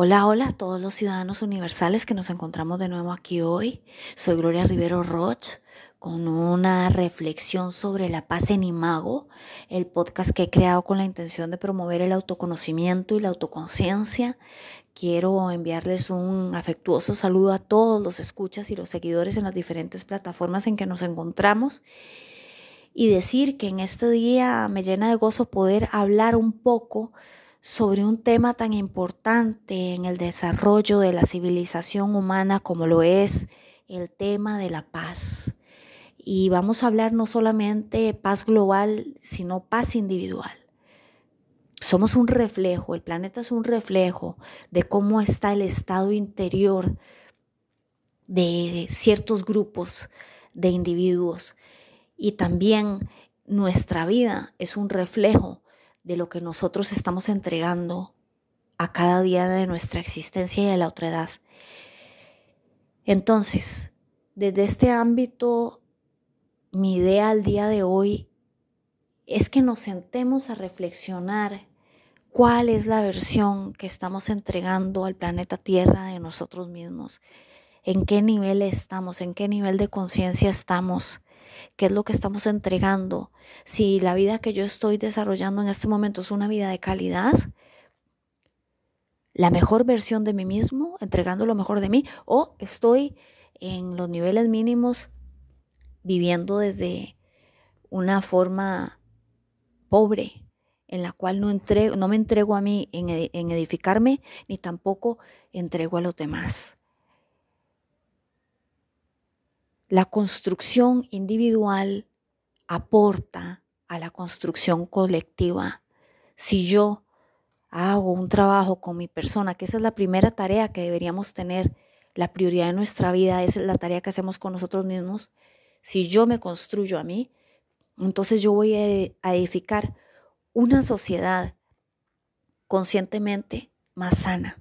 Hola, hola a todos los ciudadanos universales que nos encontramos de nuevo aquí hoy. Soy Gloria Rivero Roch con una reflexión sobre la paz en Imago, el podcast que he creado con la intención de promover el autoconocimiento y la autoconciencia. Quiero enviarles un afectuoso saludo a todos los escuchas y los seguidores en las diferentes plataformas en que nos encontramos y decir que en este día me llena de gozo poder hablar un poco sobre sobre un tema tan importante en el desarrollo de la civilización humana como lo es el tema de la paz. Y vamos a hablar no solamente de paz global, sino paz individual. Somos un reflejo, el planeta es un reflejo de cómo está el estado interior de ciertos grupos de individuos. Y también nuestra vida es un reflejo de lo que nosotros estamos entregando a cada día de nuestra existencia y a la otra edad. Entonces, desde este ámbito, mi idea al día de hoy es que nos sentemos a reflexionar cuál es la versión que estamos entregando al planeta Tierra de nosotros mismos, en qué nivel estamos, en qué nivel de conciencia estamos qué es lo que estamos entregando, si la vida que yo estoy desarrollando en este momento es una vida de calidad, la mejor versión de mí mismo, entregando lo mejor de mí, o estoy en los niveles mínimos viviendo desde una forma pobre, en la cual no, me entrego a mí en, edificarme, ni tampoco entrego a los demás. La construcción individual aporta a la construcción colectiva. Si yo hago un trabajo con mi persona, que esa es la primera tarea que deberíamos tener, la prioridad de nuestra vida, es la tarea que hacemos con nosotros mismos. Si yo me construyo a mí, entonces yo voy a edificar una sociedad conscientemente más sana.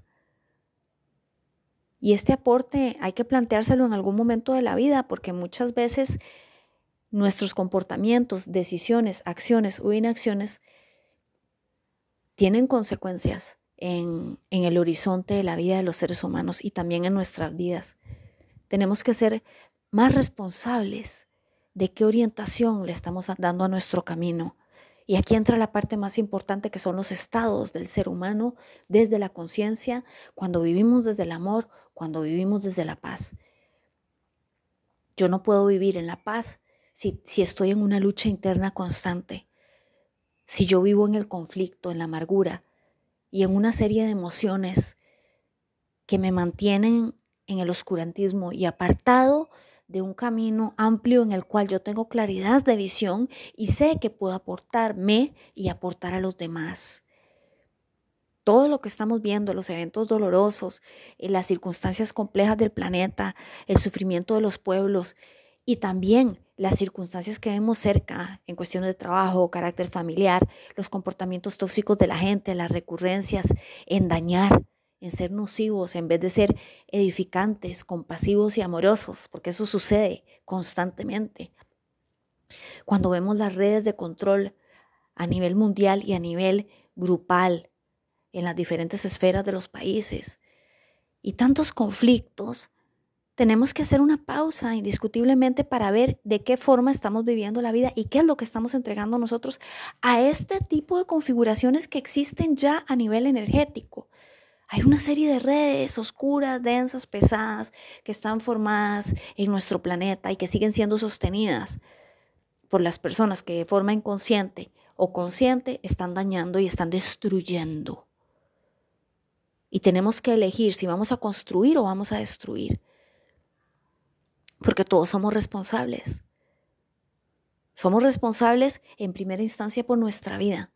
Y este aporte hay que planteárselo en algún momento de la vida porque muchas veces nuestros comportamientos, decisiones, acciones o inacciones tienen consecuencias en, en, el horizonte de la vida de los seres humanos y también en nuestras vidas. Tenemos que ser más responsables de qué orientación le estamos dando a nuestro camino, y aquí entra la parte más importante que son los estados del ser humano desde la conciencia, cuando vivimos desde el amor, cuando vivimos desde la paz. Yo no puedo vivir en la paz si, si estoy en una lucha interna constante, si yo vivo en el conflicto, en la amargura y en una serie de emociones que me mantienen en el oscurantismo y apartado de un camino amplio en el cual yo tengo claridad de visión y sé que puedo aportarme y aportar a los demás. Todo lo que estamos viendo, los eventos dolorosos, eh, las circunstancias complejas del planeta, el sufrimiento de los pueblos y también las circunstancias que vemos cerca en cuestiones de trabajo, carácter familiar, los comportamientos tóxicos de la gente, las recurrencias en dañar en ser nocivos, en vez de ser edificantes, compasivos y amorosos, porque eso sucede constantemente. Cuando vemos las redes de control a nivel mundial y a nivel grupal, en las diferentes esferas de los países, y tantos conflictos, tenemos que hacer una pausa indiscutiblemente para ver de qué forma estamos viviendo la vida y qué es lo que estamos entregando nosotros a este tipo de configuraciones que existen ya a nivel energético. Hay una serie de redes oscuras, densas, pesadas, que están formadas en nuestro planeta y que siguen siendo sostenidas por las personas que de forma inconsciente o consciente están dañando y están destruyendo. Y tenemos que elegir si vamos a construir o vamos a destruir. Porque todos somos responsables. Somos responsables en primera instancia por nuestra vida,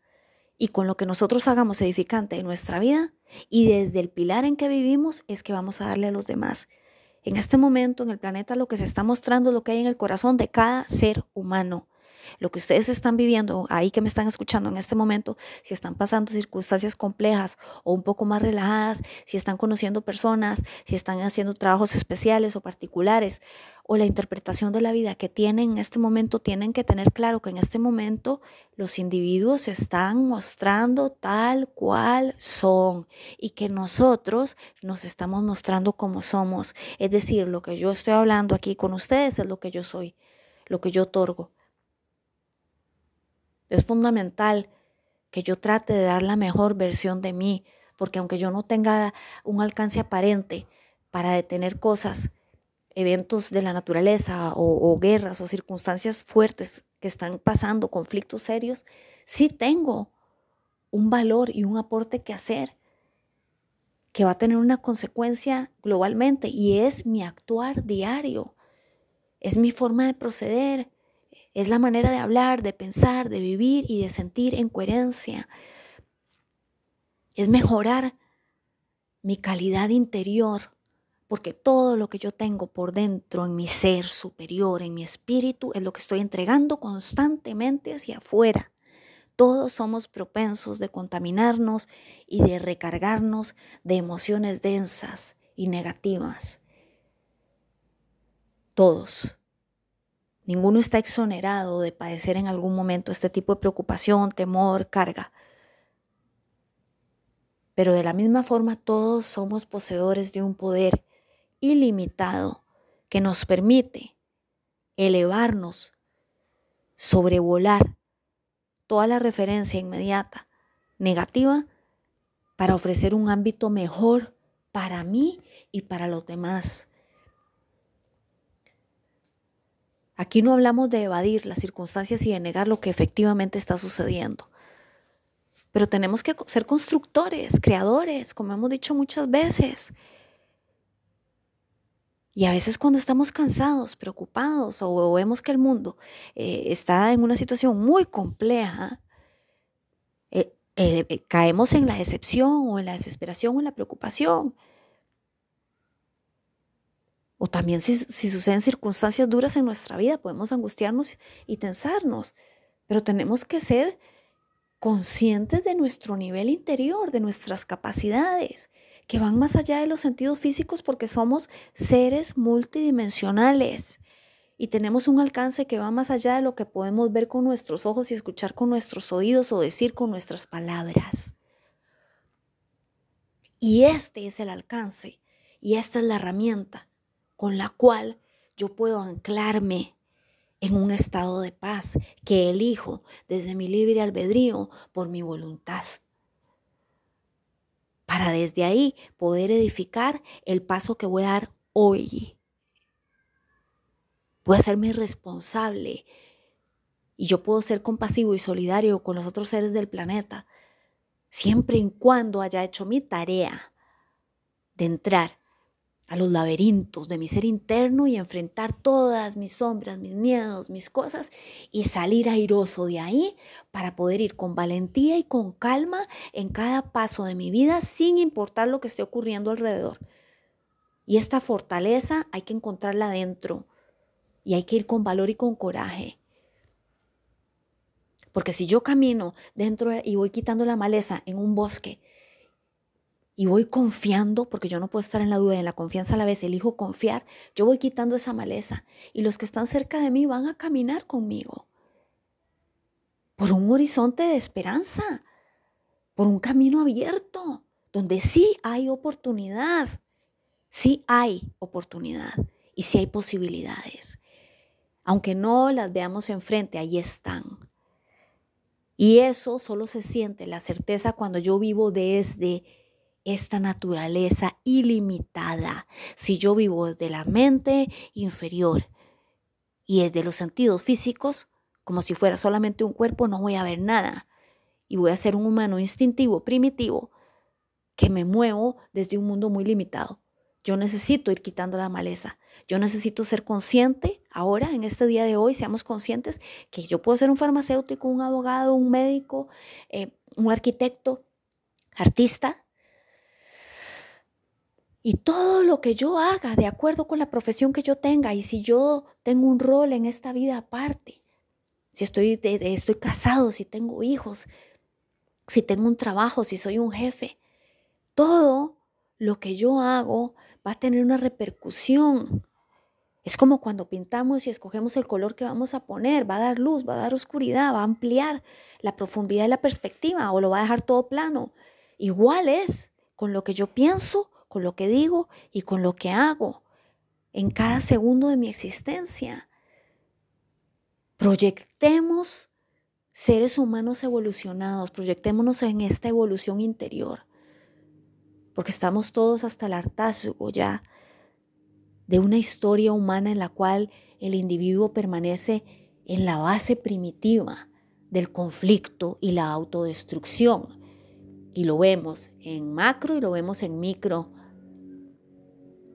y con lo que nosotros hagamos edificante en nuestra vida y desde el pilar en que vivimos es que vamos a darle a los demás. En este momento en el planeta lo que se está mostrando es lo que hay en el corazón de cada ser humano lo que ustedes están viviendo, ahí que me están escuchando en este momento, si están pasando circunstancias complejas o un poco más relajadas, si están conociendo personas, si están haciendo trabajos especiales o particulares, o la interpretación de la vida que tienen en este momento, tienen que tener claro que en este momento los individuos se están mostrando tal cual son y que nosotros nos estamos mostrando como somos. Es decir, lo que yo estoy hablando aquí con ustedes es lo que yo soy, lo que yo otorgo, es fundamental que yo trate de dar la mejor versión de mí, porque aunque yo no tenga un alcance aparente para detener cosas, eventos de la naturaleza o, guerras o circunstancias fuertes que están pasando, conflictos serios, sí tengo un valor y un aporte que hacer que va a tener una consecuencia globalmente y es mi actuar diario, es mi forma de proceder, es la manera de hablar, de pensar, de vivir y de sentir en coherencia. Es mejorar mi calidad interior, porque todo lo que yo tengo por dentro, en mi ser superior, en mi espíritu, es lo que estoy entregando constantemente hacia afuera. Todos somos propensos de contaminarnos y de recargarnos de emociones densas y negativas. Todos. Ninguno está exonerado de padecer en algún momento este tipo de preocupación, temor, carga. Pero de la misma forma todos somos poseedores de un poder ilimitado que nos permite elevarnos, sobrevolar toda la referencia inmediata negativa para ofrecer un ámbito mejor para mí y para los demás. Aquí no hablamos de evadir las circunstancias y de negar lo que efectivamente está sucediendo. Pero tenemos que ser constructores, creadores, como hemos dicho muchas veces. Y a veces cuando estamos cansados, preocupados o vemos que el mundo eh, está en una situación muy compleja, eh, eh, caemos en la decepción o en la desesperación o en la preocupación. O también si, suceden circunstancias duras en nuestra vida, podemos angustiarnos y tensarnos, pero tenemos que ser conscientes de nuestro nivel interior, de nuestras capacidades, que van más allá de los sentidos físicos porque somos seres multidimensionales y tenemos un alcance que va más allá de lo que podemos ver con nuestros ojos y escuchar con nuestros oídos o decir con nuestras palabras. Y este es el alcance y esta es la herramienta con la cual yo puedo anclarme en un estado de paz que elijo desde mi libre albedrío por mi voluntad. Para desde ahí poder edificar el paso que voy a dar hoy. Voy a hacerme responsable y yo puedo ser compasivo y solidario con los otros seres del planeta, siempre y cuando haya hecho mi tarea de entrar a los laberintos de mi ser interno y enfrentar todas mis sombras, mis miedos, mis cosas y salir airoso de ahí para poder ir con valentía y con calma en cada paso de mi vida sin importar lo que esté ocurriendo alrededor. Y esta fortaleza hay que encontrarla dentro y hay que ir con valor y con coraje. Porque si yo camino dentro y voy quitando la maleza en un bosque, y voy confiando, porque yo no puedo estar en la duda y en la confianza a la vez, elijo confiar, yo voy quitando esa maleza y los que están cerca de mí van a caminar conmigo por un horizonte de esperanza, por un camino abierto, donde sí hay oportunidad, sí hay oportunidad y sí hay posibilidades. Aunque no las veamos enfrente, ahí están. Y eso solo se siente la certeza cuando yo vivo desde esta naturaleza ilimitada. Si yo vivo desde la mente inferior y desde los sentidos físicos, como si fuera solamente un cuerpo, no voy a ver nada. Y voy a ser un humano instintivo, primitivo, que me muevo desde un mundo muy limitado. Yo necesito ir quitando la maleza. Yo necesito ser consciente ahora, en este día de hoy, seamos conscientes que yo puedo ser un farmacéutico, un abogado, un médico, eh, un arquitecto, artista, y todo lo que yo haga de acuerdo con la profesión que yo tenga y si yo tengo un rol en esta vida aparte, si estoy, estoy casado, si tengo hijos, si tengo un trabajo, si soy un jefe, todo lo que yo hago va a tener una repercusión. Es como cuando pintamos y escogemos el color que vamos a poner, va a dar luz, va a dar oscuridad, va a ampliar la profundidad de la perspectiva o lo va a dejar todo plano. Igual es con lo que yo pienso, con lo que digo y con lo que hago, en cada segundo de mi existencia. Proyectemos seres humanos evolucionados, proyectémonos en esta evolución interior, porque estamos todos hasta el hartazgo ya de una historia humana en la cual el individuo permanece en la base primitiva del conflicto y la autodestrucción. Y lo vemos en macro y lo vemos en micro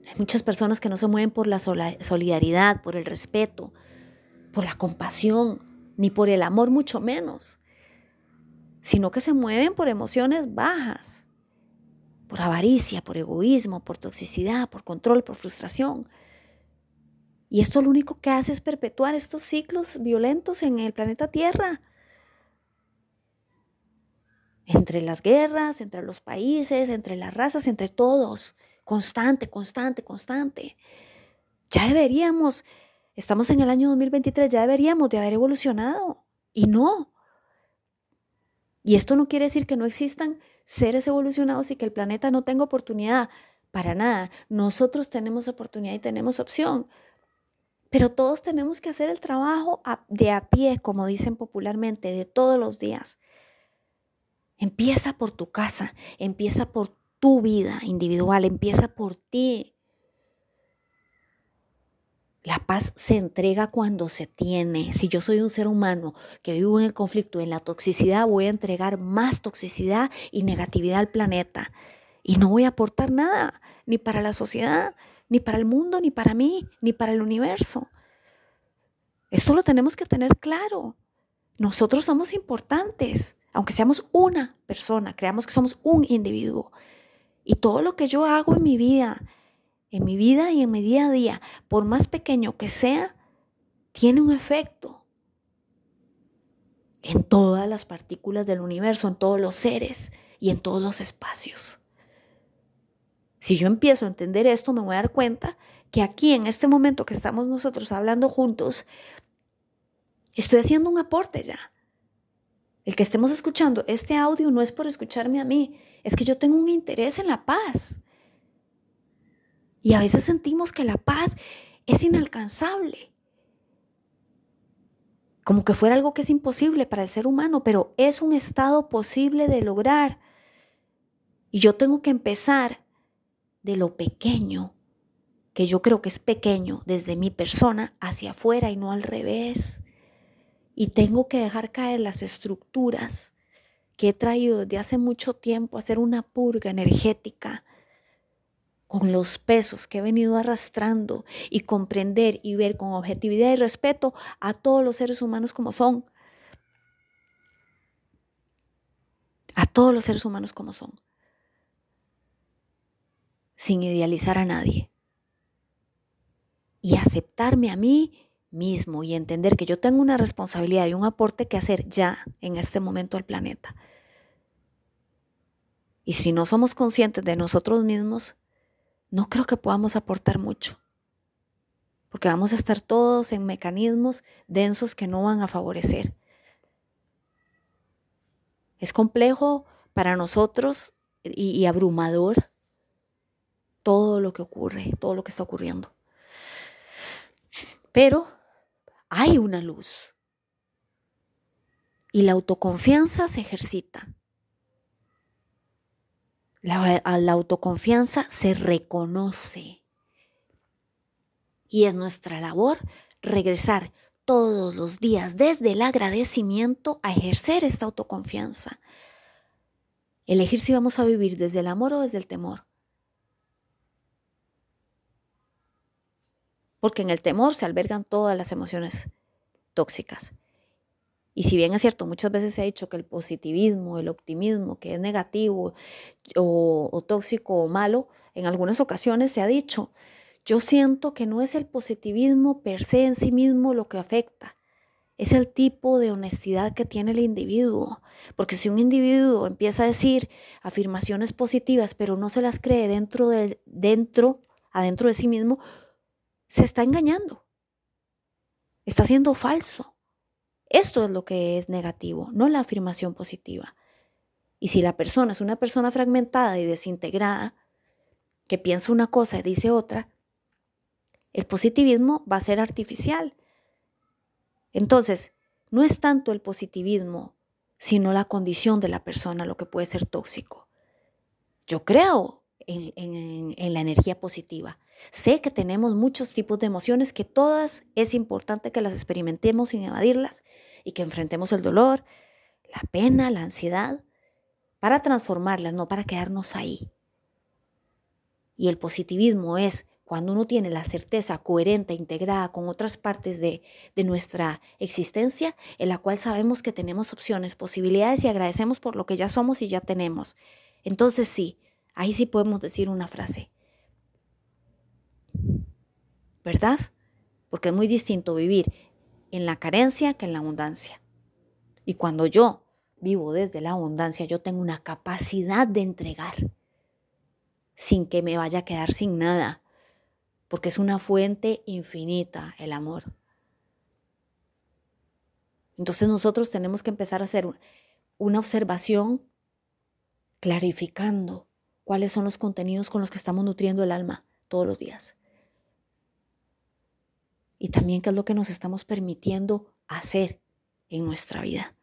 hay muchas personas que no se mueven por la solidaridad, por el respeto, por la compasión, ni por el amor mucho menos, sino que se mueven por emociones bajas, por avaricia, por egoísmo, por toxicidad, por control, por frustración. Y esto lo único que hace es perpetuar estos ciclos violentos en el planeta Tierra. Entre las guerras, entre los países, entre las razas, entre todos constante, constante, constante. Ya deberíamos, estamos en el año 2023, ya deberíamos de haber evolucionado y no. Y esto no quiere decir que no existan seres evolucionados y que el planeta no tenga oportunidad, para nada. Nosotros tenemos oportunidad y tenemos opción. Pero todos tenemos que hacer el trabajo de a pie, como dicen popularmente, de todos los días. Empieza por tu casa, empieza por tu vida individual, empieza por ti. La paz se entrega cuando se tiene. Si yo soy un ser humano que vivo en el conflicto, en la toxicidad, voy a entregar más toxicidad y negatividad al planeta. Y no voy a aportar nada, ni para la sociedad, ni para el mundo, ni para mí, ni para el universo. Esto lo tenemos que tener claro. Nosotros somos importantes, aunque seamos una persona, creamos que somos un individuo. Y todo lo que yo hago en mi vida, en mi vida y en mi día a día, por más pequeño que sea, tiene un efecto en todas las partículas del universo, en todos los seres y en todos los espacios. Si yo empiezo a entender esto, me voy a dar cuenta que aquí, en este momento que estamos nosotros hablando juntos, estoy haciendo un aporte ya. El que estemos escuchando este audio no es por escucharme a mí, es que yo tengo un interés en la paz. Y a veces sentimos que la paz es inalcanzable, como que fuera algo que es imposible para el ser humano, pero es un estado posible de lograr. Y yo tengo que empezar de lo pequeño, que yo creo que es pequeño desde mi persona hacia afuera y no al revés y tengo que dejar caer las estructuras que he traído desde hace mucho tiempo, hacer una purga energética con los pesos que he venido arrastrando y comprender y ver con objetividad y respeto a todos los seres humanos como son. A todos los seres humanos como son. Sin idealizar a nadie. Y aceptarme a mí mismo y entender que yo tengo una responsabilidad y un aporte que hacer ya en este momento al planeta. Y si no somos conscientes de nosotros mismos, no creo que podamos aportar mucho, porque vamos a estar todos en mecanismos densos que no van a favorecer. Es complejo para nosotros y, abrumador todo lo que ocurre, todo lo que está ocurriendo. Pero hay una luz. Y la autoconfianza se ejercita. La, la autoconfianza se reconoce. Y es nuestra labor regresar todos los días desde el agradecimiento a ejercer esta autoconfianza. Elegir si vamos a vivir desde el amor o desde el temor. porque en el temor se albergan todas las emociones tóxicas. Y si bien es cierto, muchas veces se ha dicho que el positivismo, el optimismo, que es negativo o, tóxico o malo, en algunas ocasiones se ha dicho, yo siento que no es el positivismo per se en sí mismo lo que afecta, es el tipo de honestidad que tiene el individuo. Porque si un individuo empieza a decir afirmaciones positivas, pero no se las cree dentro del dentro, adentro de sí mismo, se está engañando. Está siendo falso. Esto es lo que es negativo, no la afirmación positiva. Y si la persona es una persona fragmentada y desintegrada, que piensa una cosa y dice otra, el positivismo va a ser artificial. Entonces, no es tanto el positivismo, sino la condición de la persona lo que puede ser tóxico. Yo creo en, la energía positiva. Sé que tenemos muchos tipos de emociones, que todas es importante que las experimentemos sin evadirlas y que enfrentemos el dolor, la pena, la ansiedad, para transformarlas, no para quedarnos ahí. Y el positivismo es cuando uno tiene la certeza coherente, integrada con otras partes de, nuestra existencia, en la cual sabemos que tenemos opciones, posibilidades y agradecemos por lo que ya somos y ya tenemos. Entonces sí, Ahí sí podemos decir una frase. ¿Verdad? Porque es muy distinto vivir en la carencia que en la abundancia. Y cuando yo vivo desde la abundancia, yo tengo una capacidad de entregar sin que me vaya a quedar sin nada, porque es una fuente infinita el amor. Entonces nosotros tenemos que empezar a hacer una observación clarificando cuáles son los contenidos con los que estamos nutriendo el alma todos los días. Y también qué es lo que nos estamos permitiendo hacer en nuestra vida.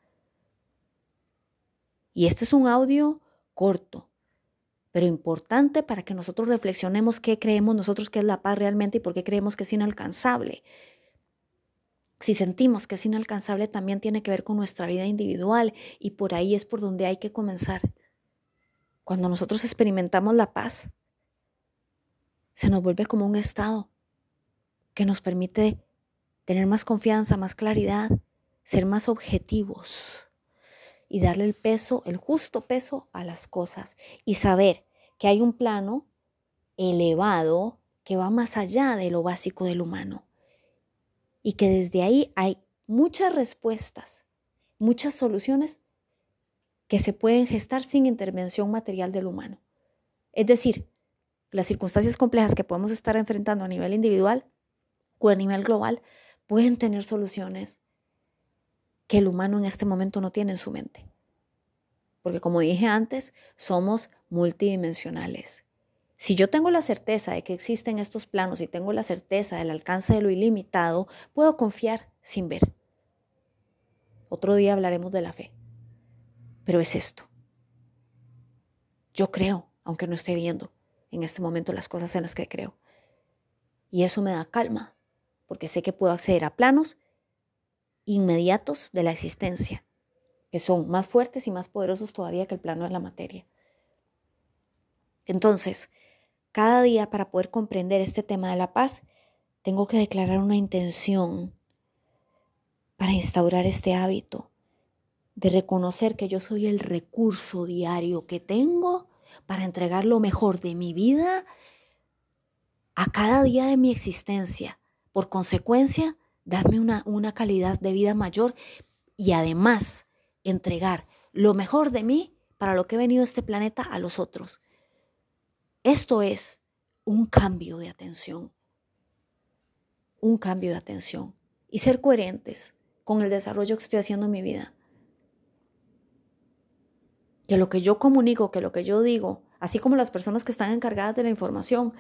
Y este es un audio corto, pero importante para que nosotros reflexionemos qué creemos nosotros que es la paz realmente y por qué creemos que es inalcanzable. Si sentimos que es inalcanzable, también tiene que ver con nuestra vida individual y por ahí es por donde hay que comenzar. Cuando nosotros experimentamos la paz, se nos vuelve como un estado que nos permite tener más confianza, más claridad, ser más objetivos y darle el peso, el justo peso a las cosas y saber que hay un plano elevado que va más allá de lo básico del humano y que desde ahí hay muchas respuestas, muchas soluciones que se pueden gestar sin intervención material del humano. Es decir, las circunstancias complejas que podemos estar enfrentando a nivel individual o a nivel global pueden tener soluciones que el humano en este momento no tiene en su mente. Porque como dije antes, somos multidimensionales. Si yo tengo la certeza de que existen estos planos y tengo la certeza del alcance de lo ilimitado, puedo confiar sin ver. Otro día hablaremos de la fe. Pero es esto. Yo creo, aunque no esté viendo en este momento las cosas en las que creo. Y eso me da calma, porque sé que puedo acceder a planos inmediatos de la existencia, que son más fuertes y más poderosos todavía que el plano de la materia. Entonces, cada día para poder comprender este tema de la paz, tengo que declarar una intención para instaurar este hábito de reconocer que yo soy el recurso diario que tengo para entregar lo mejor de mi vida a cada día de mi existencia. Por consecuencia, darme una, calidad de vida mayor y además entregar lo mejor de mí para lo que he venido a este planeta a los otros. Esto es un cambio de atención. Un cambio de atención. Y ser coherentes con el desarrollo que estoy haciendo en mi vida que lo que yo comunico, que lo que yo digo, así como las personas que están encargadas de la información,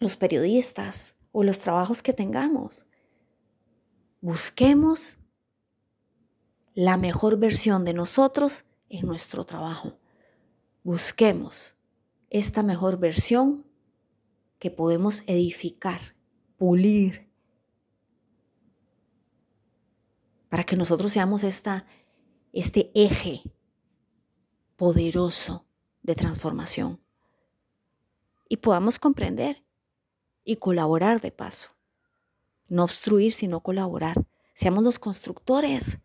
los periodistas o los trabajos que tengamos, busquemos la mejor versión de nosotros en nuestro trabajo. Busquemos esta mejor versión que podemos edificar, pulir, para que nosotros seamos esta, este eje poderoso de transformación y podamos comprender y colaborar de paso. No obstruir, sino colaborar. Seamos los constructores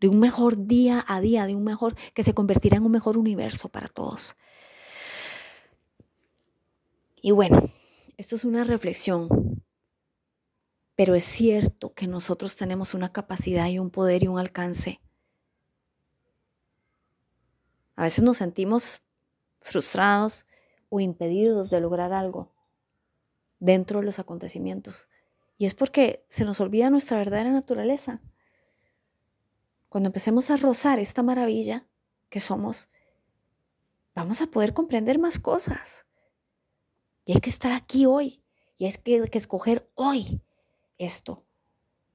de un mejor día a día, de un mejor que se convertirá en un mejor universo para todos. Y bueno, esto es una reflexión, pero es cierto que nosotros tenemos una capacidad y un poder y un alcance a veces nos sentimos frustrados o impedidos de lograr algo dentro de los acontecimientos. Y es porque se nos olvida nuestra verdadera naturaleza. Cuando empecemos a rozar esta maravilla que somos, vamos a poder comprender más cosas. Y hay que estar aquí hoy. Y hay que, que escoger hoy esto.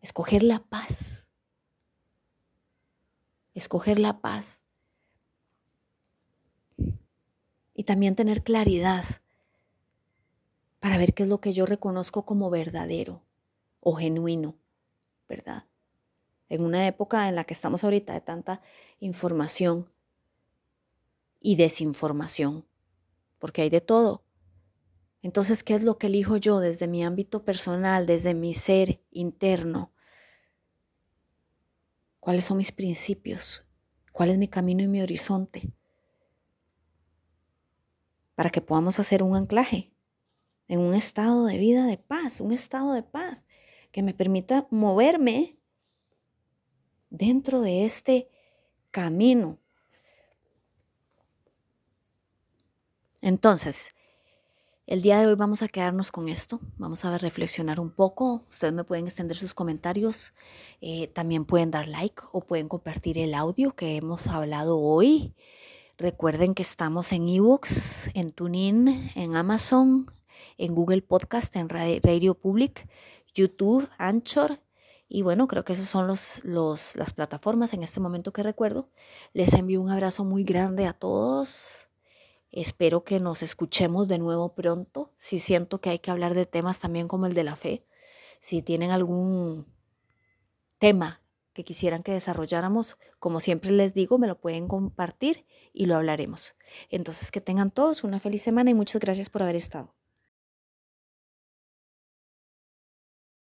Escoger la paz. Escoger la paz y también tener claridad para ver qué es lo que yo reconozco como verdadero o genuino, ¿verdad? En una época en la que estamos ahorita de tanta información y desinformación, porque hay de todo. Entonces, ¿qué es lo que elijo yo desde mi ámbito personal, desde mi ser interno? ¿Cuáles son mis principios? ¿Cuál es mi camino y mi horizonte? para que podamos hacer un anclaje en un estado de vida de paz, un estado de paz que me permita moverme dentro de este camino. Entonces, el día de hoy vamos a quedarnos con esto, vamos a reflexionar un poco, ustedes me pueden extender sus comentarios, eh, también pueden dar like o pueden compartir el audio que hemos hablado hoy. Recuerden que estamos en eBooks, en TuneIn, en Amazon, en Google Podcast, en Radio Public, YouTube, Anchor. Y bueno, creo que esas son los, los, las plataformas en este momento que recuerdo. Les envío un abrazo muy grande a todos. Espero que nos escuchemos de nuevo pronto. Si siento que hay que hablar de temas también como el de la fe, si tienen algún tema que quisieran que desarrolláramos, como siempre les digo, me lo pueden compartir y lo hablaremos. Entonces, que tengan todos una feliz semana y muchas gracias por haber estado.